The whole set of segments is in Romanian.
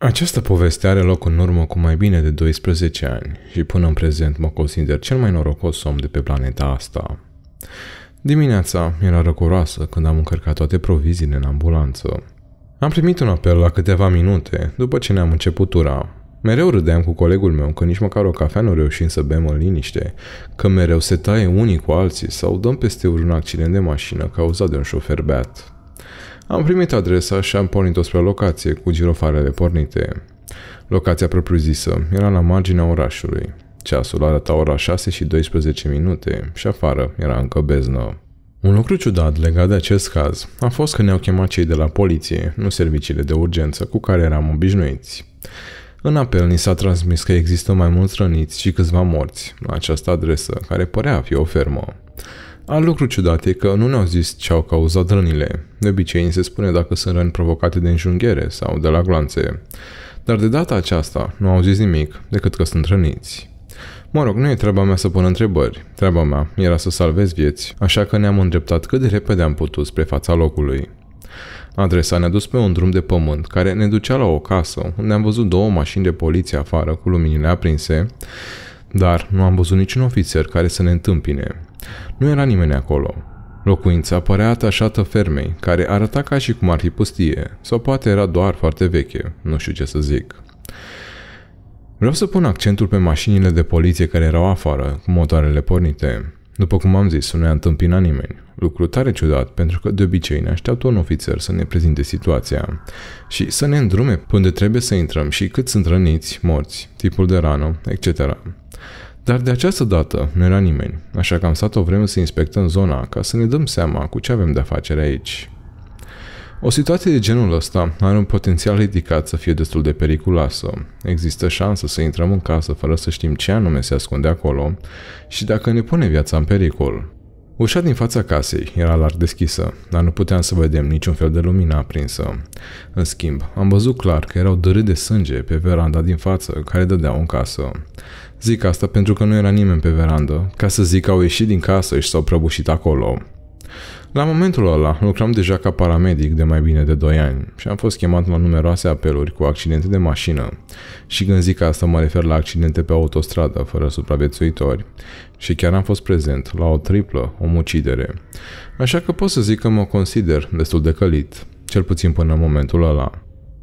Această poveste are loc în urmă cu mai bine de 12 ani și până în prezent mă consider cel mai norocos om de pe planeta asta. Dimineața era răcoroasă când am încărcat toate proviziile în ambulanță. Am primit un apel la câteva minute după ce ne-am început tura. Mereu râdeam cu colegul meu că nici măcar o cafea nu reușim să bem în liniște, că mereu se taie unii cu alții sau dăm peste un accident de mașină cauzat de un șofer beat. Am primit adresa și am pornit-o spre locație cu girofarele pornite. Locația propriu-zisă era la marginea orașului. Ceasul arăta ora 6 și 12 minute și afară era încă beznă. Un lucru ciudat legat de acest caz a fost că ne-au chemat cei de la poliție, nu serviciile de urgență cu care eram obișnuiți. În apel ni s-a transmis că există mai mulți răniți și câțiva morți la această adresă, care părea a fi o fermă. Al lucru ciudat e că nu ne-au zis ce au cauzat rănile. De obicei se spune dacă sunt răni provocate de înjunghiere sau de la glanțe. Dar de data aceasta nu au zis nimic decât că sunt răniți. Mă rog, nu e treaba mea să pun întrebări. Treaba mea era să salvez vieți, așa că ne-am îndreptat cât de repede am putut spre fața locului. Adresa ne-a dus pe un drum de pământ care ne ducea la o casă unde am văzut două mașini de poliție afară cu luminile aprinse, dar nu am văzut niciun ofițer care să ne întâmpine. Nu era nimeni acolo. Locuința părea atașată fermei, care arăta ca și cum ar fi pustie, sau poate era doar foarte veche, nu știu ce să zic. Vreau să pun accentul pe mașinile de poliție care erau afară, cu motoarele pornite. După cum am zis, nu ne-a întâmpinat nimeni. Lucru tare ciudat, pentru că de obicei ne așteaptă un ofițer să ne prezinte situația și să ne îndrume până de trebuie să intrăm și cât sunt răniți, morți, tipul de rană, etc. Dar de această dată nu era nimeni, așa că am stat o vreme să inspectăm zona ca să ne dăm seama cu ce avem de-a face aici. O situație de genul ăsta are un potențial ridicat să fie destul de periculoasă. Există șansă să intrăm în casă fără să știm ce anume se ascunde acolo și dacă ne pune viața în pericol. Ușa din fața casei era larg deschisă, dar nu puteam să vedem niciun fel de lumină aprinsă. În schimb, am văzut clar că erau dărâi de sânge pe veranda din față, care dădeau în casă. Zic asta pentru că nu era nimeni pe verandă, ca să zic că au ieșit din casă și s-au prăbușit acolo. La momentul ăla lucram deja ca paramedic de mai bine de 2 ani și am fost chemat la numeroase apeluri cu accidente de mașină. Și când zic asta mă refer la accidente pe autostradă fără supraviețuitori și chiar am fost prezent la o triplă omucidere. Așa că pot să zic că mă consider destul de călit, cel puțin până în momentul ăla.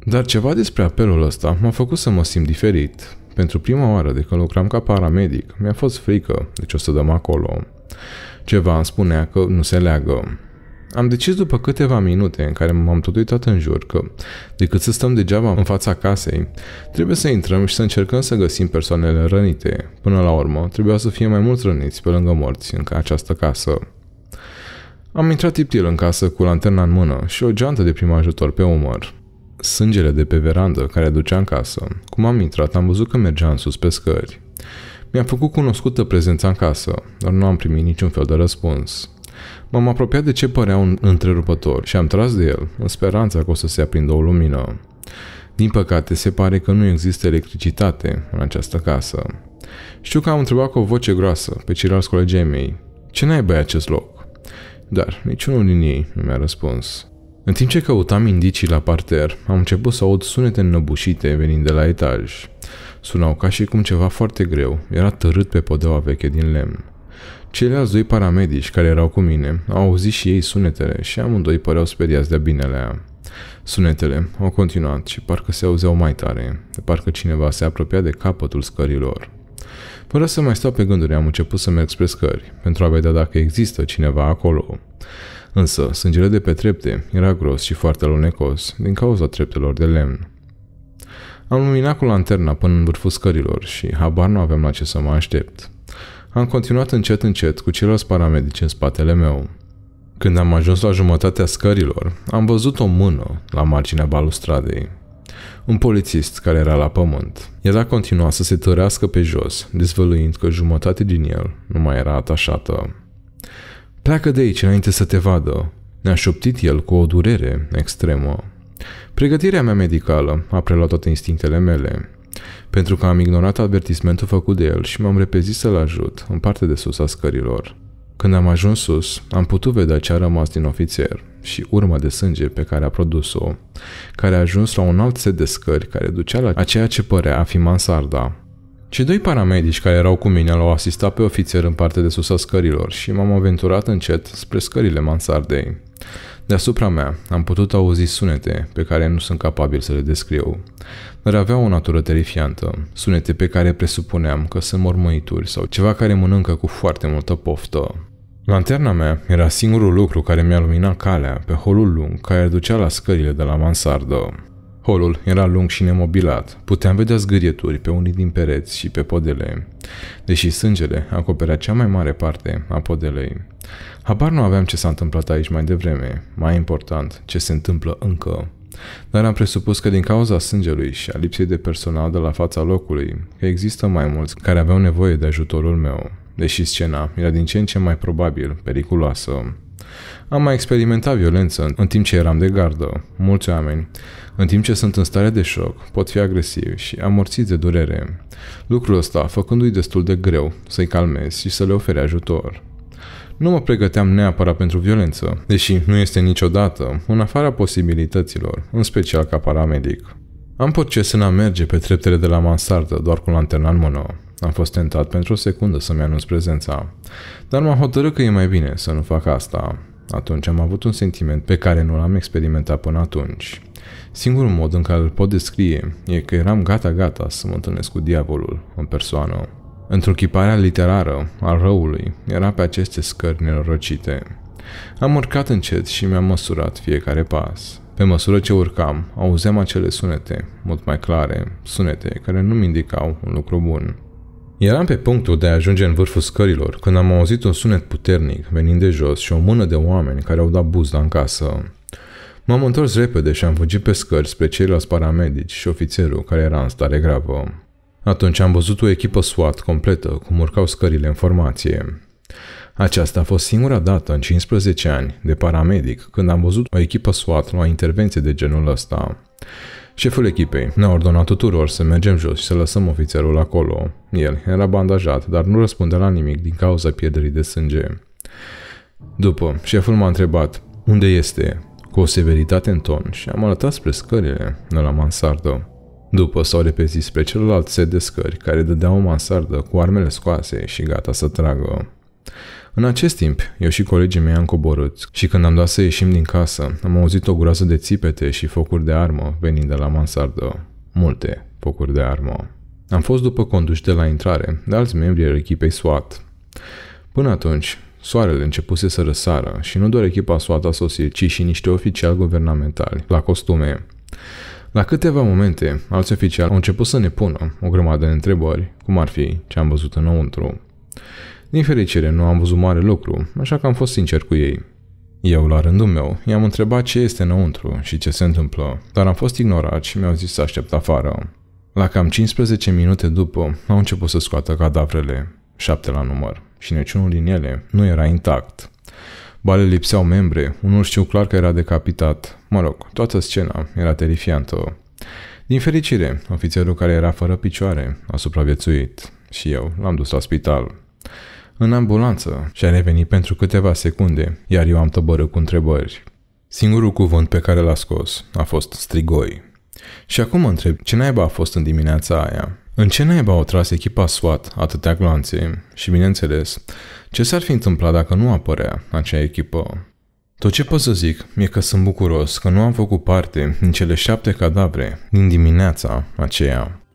Dar ceva despre apelul ăsta m-a făcut să mă simt diferit. Pentru prima oară de când lucram ca paramedic, mi-a fost frică de ce o să dăm acolo. Ceva îmi spunea că nu se leagă. Am decis după câteva minute în care m-am tot uitat în jur că, decât să stăm degeaba în fața casei, trebuie să intrăm și să încercăm să găsim persoanele rănite. Până la urmă, trebuia să fie mai mulți răniți pe lângă morți în această casă. Am intrat tiptil în casă cu lanterna în mână și o geantă de prim ajutor pe umăr. Sângele de pe verandă care ducea în casă. Cum am intrat, am văzut că mergea în sus pe scări. Mi-am făcut cunoscută prezența în casă, dar nu am primit niciun fel de răspuns. M-am apropiat de ce părea un întrerupător și am tras de el, în speranța că o să se aprindă o lumină. Din păcate, se pare că nu există electricitate în această casă. Știu că am întrebat cu o voce groasă pe ceilalți colegii mei, ce naiba e acest loc? Dar niciunul din ei nu mi-a răspuns. În timp ce căutam indicii la parter, am început să aud sunete înnăbușite venind de la etaj. Sunau ca și cum ceva foarte greu era tărât pe podeaua veche din lemn. Ceilalți doi paramedici care erau cu mine au auzit și ei sunetele și amândoi păreau speriați de binele aia. Sunetele au continuat și parcă se auzeau mai tare, de parcă cineva se apropia de capătul scărilor. Fără să mai stau pe gânduri, am început să mi expres scări, pentru a vedea dacă există cineva acolo. Însă, sângele de pe trepte era gros și foarte alunecos, din cauza treptelor de lemn. Am luminat cu lanterna până în vârful scărilor și habar nu aveam la ce să mă aștept. Am continuat încet încet cu ceilalți paramedici în spatele meu. Când am ajuns la jumătatea scărilor, am văzut o mână la marginea balustradei un polițist care era la pământ. El a continuat să se tărească pe jos, dezvăluind că jumătate din el nu mai era atașată. Pleacă de aici înainte să te vadă, ne-a șoptit el cu o durere extremă. Pregătirea mea medicală a preluat toate instinctele mele. Pentru că am ignorat avertismentul făcut de el și m-am repezit să-l ajut în partea de sus a scărilor. Când am ajuns sus, am putut vedea ce a rămas din ofițer și urma de sânge pe care a produs-o, care a ajuns la un alt set de scări care ducea la ceea ce părea a fi mansarda. Cei doi paramedici care erau cu mine l-au asistat pe ofițer în partea de sus a scărilor și m-am aventurat încet spre scările mansardei. Deasupra mea am putut auzi sunete pe care nu sunt capabil să le descriu, dar aveau o natură terifiantă, sunete pe care presupuneam că sunt mormăituri sau ceva care mănâncă cu foarte multă poftă. Lanterna mea era singurul lucru care mi-a luminat calea pe holul lung care ducea la scările de la mansardă. Holul era lung și nemobilat. Puteam vedea zgârieturi pe unii din pereți și pe podele, deși sângele acoperea cea mai mare parte a podelei. Habar nu aveam ce s-a întâmplat aici mai devreme, mai important, ce se întâmplă încă. Dar am presupus că din cauza sângelui și a lipsei de personal de la fața locului, că există mai mulți care aveau nevoie de ajutorul meu, deși scena era din ce în ce mai probabil periculoasă. Am mai experimentat violență în timp ce eram de gardă. Mulți oameni, în timp ce sunt în stare de șoc, pot fi agresivi și amorțiți de durere. Lucrul ăsta făcându-i destul de greu să-i calmezi și să le oferi ajutor. Nu mă pregăteam neapărat pentru violență, deși nu este niciodată în afara posibilităților, în special ca paramedic. Am proces în a merge pe treptele de la mansardă doar cu lanterna în mână. Am fost tentat pentru o secundă să-mi anunț prezența, dar m-am hotărât că e mai bine să nu fac asta. Atunci am avut un sentiment pe care nu l-am experimentat până atunci. Singurul mod în care îl pot descrie e că eram gata-gata să mă întâlnesc cu diavolul în persoană. Într-un chiparea literară a răului era pe aceste scări nerocite. Am urcat încet și mi-am măsurat fiecare pas. Pe măsură ce urcam, auzeam acele sunete, mult mai clare, sunete care nu-mi indicau un lucru bun. Eram pe punctul de a ajunge în vârful scărilor când am auzit un sunet puternic venind de jos și o mână de oameni care au dat buzda în casă. M-am întors repede și am fugit pe scări spre ceilalți paramedici și ofițerul care era în stare gravă. Atunci am văzut o echipă SWAT completă cum urcau scările în formație. Aceasta a fost singura dată în 15 ani de paramedic când am văzut o echipă SWAT la intervenție de genul ăsta. Șeful echipei ne-a ordonat tuturor să mergem jos și să lăsăm ofițerul acolo. El era bandajat, dar nu răspunde la nimic din cauza pierderii de sânge. După, șeful m-a întrebat unde este, cu o severitate în ton și am arătat spre scările de la mansardă. După s-au repezit spre celălalt set de scări care dădeau o mansardă cu armele scoase și gata să tragă. În acest timp, eu și colegii mei am coborât și când am dat să ieșim din casă, am auzit o groază de țipete și focuri de armă venind de la mansardă. Multe focuri de armă. Am fost după conduși de la intrare de alți membri ai echipei SWAT. Până atunci, soarele începuse să răsară și nu doar echipa SWAT a sosit, ci și niște oficiali guvernamentali, la costume. La câteva momente, alți oficiali au început să ne pună o grămadă de întrebări, cum ar fi ce am văzut înăuntru. Din fericire, nu am văzut mare lucru, așa că am fost sincer cu ei. Eu, la rândul meu, i-am întrebat ce este înăuntru și ce se întâmplă, dar am fost ignorat și mi-au zis să aștept afară. La cam 15 minute după, au început să scoată cadavrele, șapte la număr, și niciunul din ele nu era intact. Bale lipseau membre, unul știu clar că era decapitat. Mă rog, toată scena era terifiantă. Din fericire, ofițerul care era fără picioare a supraviețuit și eu l-am dus la spital în ambulanță și a revenit pentru câteva secunde, iar eu am tăbărât cu întrebări. Singurul cuvânt pe care l-a scos a fost strigoi. Și acum mă întreb ce naiba a fost în dimineața aia. În ce naiba au tras echipa SWAT atâtea gloanțe? și, bineînțeles, ce s-ar fi întâmplat dacă nu apărea acea echipă? Tot ce pot să zic e că sunt bucuros că nu am făcut parte din cele șapte cadavre din dimineața aceea.